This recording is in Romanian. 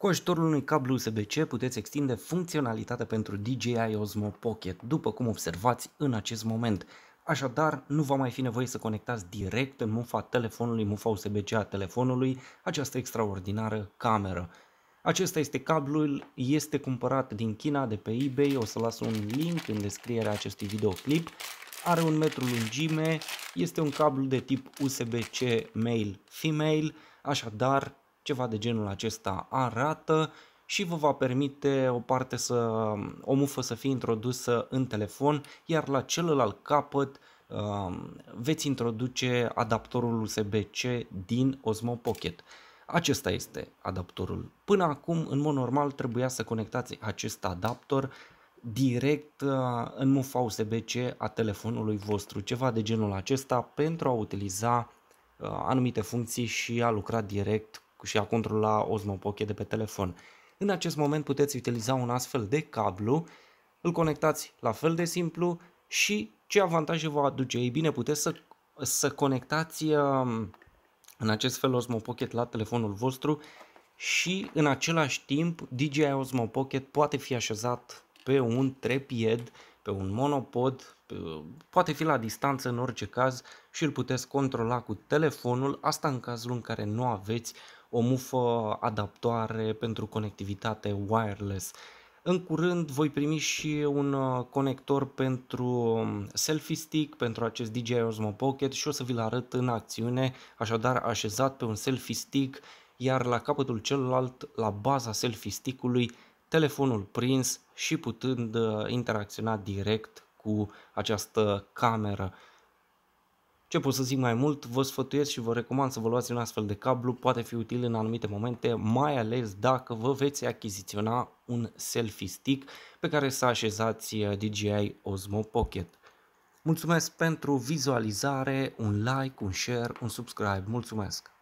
Cu ajutorul unui cablu USB-C puteți extinde funcționalitatea pentru DJI Osmo Pocket, după cum observați în acest moment. Așadar, nu va mai fi nevoie să conectați direct în mufa telefonului, mufa USB-C a telefonului, această extraordinară cameră. Acesta este cablul, este cumpărat din China de pe eBay, o să las un link în descrierea acestui videoclip. Are un metru lungime, este un cablu de tip USB-C male-female, așadar ceva de genul acesta arată și vă va permite o parte să, o mufă să fie introdusă în telefon, iar la celălalt capăt um, veți introduce adaptorul USB-C din Osmo Pocket. Acesta este adaptorul. Până acum, în mod normal, trebuia să conectați acest adaptor direct uh, în mufa USB-C a telefonului vostru, ceva de genul acesta pentru a utiliza uh, anumite funcții și a lucra direct și a controla Osmo Pocket de pe telefon. În acest moment puteți utiliza un astfel de cablu, îl conectați la fel de simplu și ce avantaje vă aduce? Ei bine, puteți să, să conectați um, în acest fel Osmo Pocket la telefonul vostru și în același timp DJI Osmo Pocket poate fi așezat pe un trepied, pe un monopod, poate fi la distanță în orice caz și îl puteți controla cu telefonul, asta în cazul în care nu aveți o mufă, adaptoare pentru conectivitate wireless. În curând voi primi și un uh, conector pentru um, selfie stick, pentru acest DJI Osmo Pocket și o să vi-l arăt în acțiune, așadar așezat pe un selfie stick, iar la capătul celălalt, la baza selfie stick-ului, telefonul prins și putând uh, interacționa direct cu această cameră. Ce pot să zic mai mult, vă sfătuiesc și vă recomand să vă luați un astfel de cablu, poate fi util în anumite momente, mai ales dacă vă veți achiziționa un selfie stick pe care să așezați uh, DJI Osmo Pocket. Mulțumesc pentru vizualizare, un like, un share, un subscribe, mulțumesc!